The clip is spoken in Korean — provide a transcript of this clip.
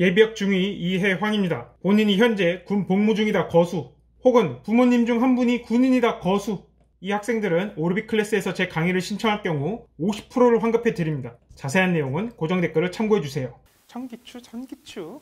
예비역 중위 이해황입니다. 본인이 현재 군 복무 중이다 거수 혹은 부모님 중 한 분이 군인이다 거수 이 학생들은 오르비 클래스에서 제 강의를 신청할 경우 50%를 환급해 드립니다. 자세한 내용은 고정 댓글을 참고해 주세요. 청기추 청기추